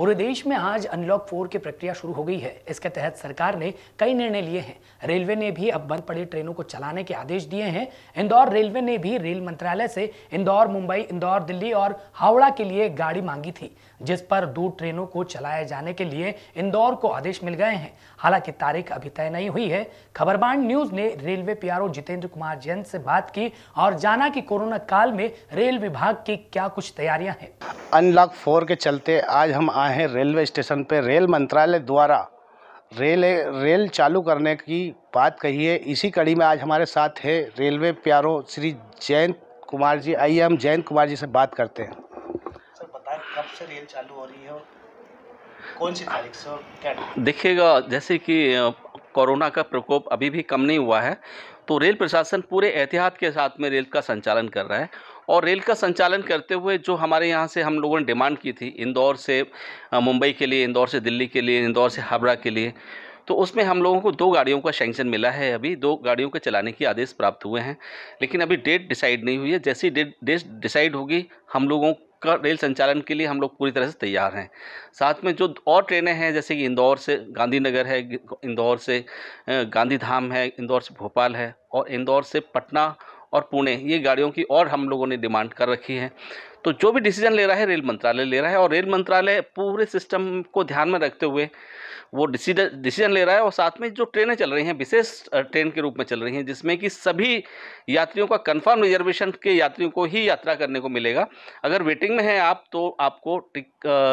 पूरे देश में आज अनलॉक फोर की प्रक्रिया शुरू हो गई है इसके तहत सरकार ने कई निर्णय लिए हैं रेलवे ने भी अब बंद पड़ी ट्रेनों को चलाने के आदेश दिए हैं इंदौर रेलवे ने भी रेल मंत्रालय से इंदौर मुंबई इंदौर दिल्ली और हावड़ा के लिए गाड़ी मांगी थी जिस पर दो ट्रेनों को चलाए जाने के लिए इंदौर को आदेश मिल गए हैं हालांकि तारीख अभी तय नहीं हुई है खबरबान न्यूज ने रेलवे पीआरओ जितेंद्र कुमार जैन से बात की और जाना कि कोरोना काल में रेल विभाग की क्या कुछ तैयारियां हैं अनलॉक फोर के चलते आज हम आए हैं रेलवे स्टेशन पर रेल मंत्रालय द्वारा रेल रेल चालू करने की बात कही है इसी कड़ी में आज हमारे साथ है रेलवे प्यारो श्री जयंत कुमार जी आइए हम जयंत कुमार जी से बात करते हैं कब से रेल चालू हो रही है और कौन सी तारीख से और क्या देखिएगा जैसे कि कोरोना का प्रकोप अभी भी कम नहीं हुआ है तो रेल प्रशासन पूरे एहतियात के साथ में रेल का संचालन कर रहा है और रेल का संचालन करते हुए जो हमारे यहाँ से हम लोगों ने डिमांड की थी इंदौर से मुंबई के लिए इंदौर से दिल्ली के लिए इंदौर से हावड़ा के लिए तो उसमें हम लोगों को दो गाड़ियों का सेंक्शन मिला है अभी दो गाड़ियों के चलाने के आदेश प्राप्त हुए हैं लेकिन अभी डेट डिसाइड नहीं हुई है जैसी डेट डिसाइड होगी हम लोगों का रेल संचालन के लिए हम लोग पूरी तरह से तैयार हैं साथ में जो और ट्रेनें हैं जैसे कि इंदौर से गांधीनगर है इंदौर से गांधी धाम है इंदौर से भोपाल है और इंदौर से पटना और पुणे ये गाड़ियों की और हम लोगों ने डिमांड कर रखी है तो जो भी डिसीजन ले रहा है रेल मंत्रालय ले रहा है और रेल मंत्रालय पूरे सिस्टम को ध्यान में रखते हुए वो डिसीजन डिसीजन ले रहा है और साथ में जो ट्रेनें चल रही हैं विशेष ट्रेन के रूप में चल रही हैं जिसमें कि सभी यात्रियों का कंफर्म रिजर्वेशन के यात्रियों को ही यात्रा करने को मिलेगा अगर वेटिंग में हैं आप तो आपको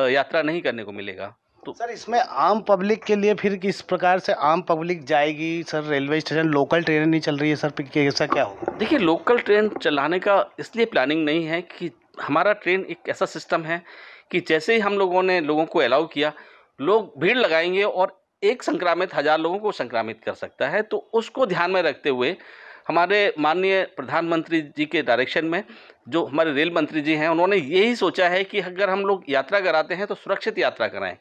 यात्रा नहीं करने को मिलेगा तो सर इसमें आम पब्लिक के लिए फिर किस प्रकार से आम पब्लिक जाएगी sir railway station local train नहीं चल रही है सर फिर ऐसा क्या होगा देखिए लोकल ट्रेन चलाने का इसलिए प्लानिंग नहीं है कि हमारा ट्रेन एक ऐसा सिस्टम है कि जैसे ही हम लोगों ने लोगों को अलाउ किया लोग भीड़ लगाएंगे और एक संक्रामित हज़ार लोगों को संक्रामित कर सकता है तो उसको ध्यान में रखते हुए हमारे माननीय प्रधानमंत्री जी के डायरेक्शन में जो हमारे रेल मंत्री जी हैं उन्होंने यही सोचा है कि अगर हम लोग यात्रा कराते हैं तो सुरक्षित यात्रा कराएं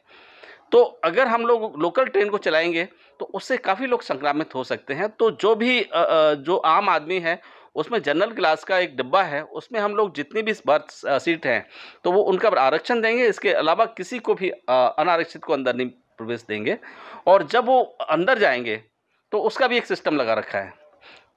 तो अगर हम लोग लोकल ट्रेन को चलाएंगे तो उससे काफ़ी लोग संक्रामित हो सकते हैं तो जो भी जो आम आदमी है उसमें जनरल क्लास का एक डिब्बा है उसमें हम लोग जितनी भी बर्थ सीट हैं तो वो उनका आरक्षण देंगे इसके अलावा किसी को भी अनारक्षित को अंदर नहीं प्रवेश देंगे और जब वो अंदर जाएंगे तो उसका भी एक सिस्टम लगा रखा है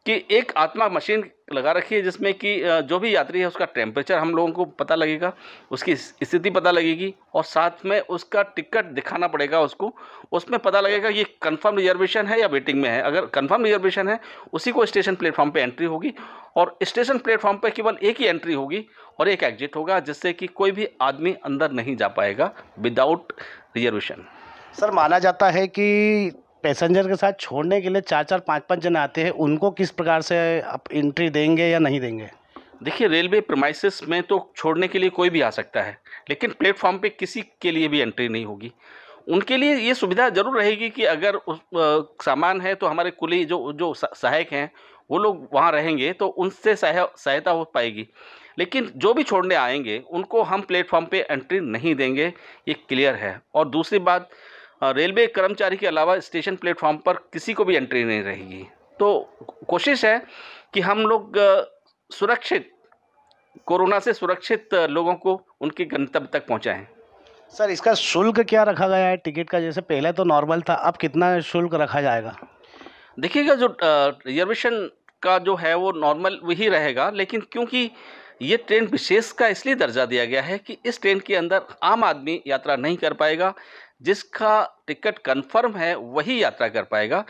कि एक आत्मा मशीन लगा रखी है जिसमें कि जो भी यात्री है उसका टेम्परेचर हम लोगों को पता लगेगा उसकी स्थिति पता लगेगी और साथ में उसका टिकट दिखाना पड़ेगा उसको उसमें पता लगेगा ये कंफर्म रिजर्वेशन है या वेटिंग में है अगर कंफर्म रिजर्वेशन है उसी को स्टेशन प्लेटफॉर्म पे एंट्री होगी और स्टेशन प्लेटफॉर्म पर केवल एक ही एंट्री होगी और एक एग्जिट होगा जिससे कि कोई भी आदमी अंदर नहीं जा पाएगा विदाउट रिजर्वेशन सर माना जाता है कि पैसेंजर के साथ छोड़ने के लिए चार चार पाँच पाँच जन आते हैं उनको किस प्रकार से आप एंट्री देंगे या नहीं देंगे देखिए रेलवे प्रमाइसिस में तो छोड़ने के लिए कोई भी आ सकता है लेकिन प्लेटफॉर्म पे किसी के लिए भी एंट्री नहीं होगी उनके लिए ये सुविधा ज़रूर रहेगी कि अगर उस सामान है तो हमारे कुली जो जो सहायक हैं वो लोग वहाँ रहेंगे तो उनसे सहायता हो पाएगी लेकिन जो भी छोड़ने आएंगे उनको हम प्लेटफॉर्म पे एंट्री नहीं देंगे ये क्लियर है और दूसरी बात रेलवे कर्मचारी के अलावा स्टेशन प्लेटफॉर्म पर किसी को भी एंट्री नहीं रहेगी तो कोशिश है कि हम लोग सुरक्षित कोरोना से सुरक्षित लोगों को उनके गंतव्य तक पहुँचाएँ सर इसका शुल्क क्या रखा गया है टिकट का जैसे पहले तो नॉर्मल था अब कितना शुल्क रखा जाएगा देखिएगा जो रिजर्वेशन का जो है वो नॉर्मल वही रहेगा लेकिन क्योंकि ये ट्रेन विशेष का इसलिए दर्जा दिया गया है कि इस ट्रेन के अंदर आम आदमी यात्रा नहीं कर पाएगा जिसका टिकट कंफर्म है वही यात्रा कर पाएगा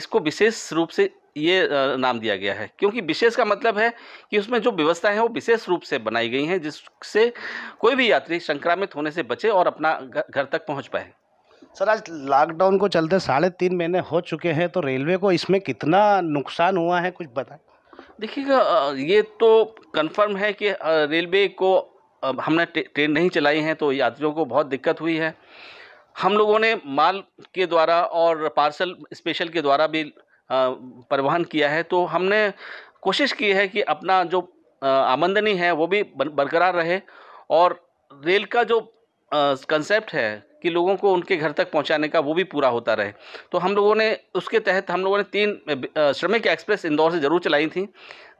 इसको विशेष रूप से ये नाम दिया गया है क्योंकि विशेष का मतलब है कि उसमें जो व्यवस्थाएं हैं वो विशेष रूप से बनाई गई हैं जिससे कोई भी यात्री संक्रामित होने से बचे और अपना घर तक पहुंच पाए सर आज लॉकडाउन को चलते साढ़े तीन महीने हो चुके हैं तो रेलवे को इसमें कितना नुकसान हुआ है कुछ बताए देखिएगा ये तो कन्फर्म है कि रेलवे को हमने ट्रेन नहीं चलाई है तो यात्रियों को बहुत दिक्कत हुई है हम लोगों ने माल के द्वारा और पार्सल स्पेशल के द्वारा भी परिवहन किया है तो हमने कोशिश की है कि अपना जो आमंदनी है वो भी बरकरार रहे और रेल का जो कंसेप्ट है कि लोगों को उनके घर तक पहुंचाने का वो भी पूरा होता रहे तो हम लोगों ने उसके तहत हम लोगों ने तीन श्रमिक एक्सप्रेस इंदौर से ज़रूर चलाई थी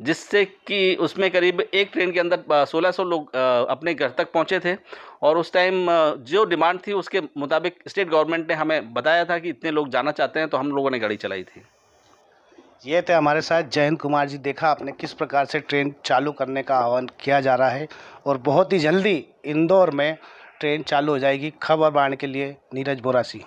जिससे कि उसमें करीब एक ट्रेन के अंदर 1600 लोग अपने घर तक पहुंचे थे और उस टाइम जो डिमांड थी उसके मुताबिक स्टेट गवर्नमेंट ने हमें बताया था कि इतने लोग जाना चाहते हैं तो हम लोगों ने गाड़ी चलाई थी ये थे हमारे साथ जयंत कुमार जी देखा आपने किस प्रकार से ट्रेन चालू करने का आह्वान किया जा रहा है और बहुत ही जल्दी इंदौर में ट्रेन चालू हो जाएगी खबर बाढ़ के लिए नीरज बोरासी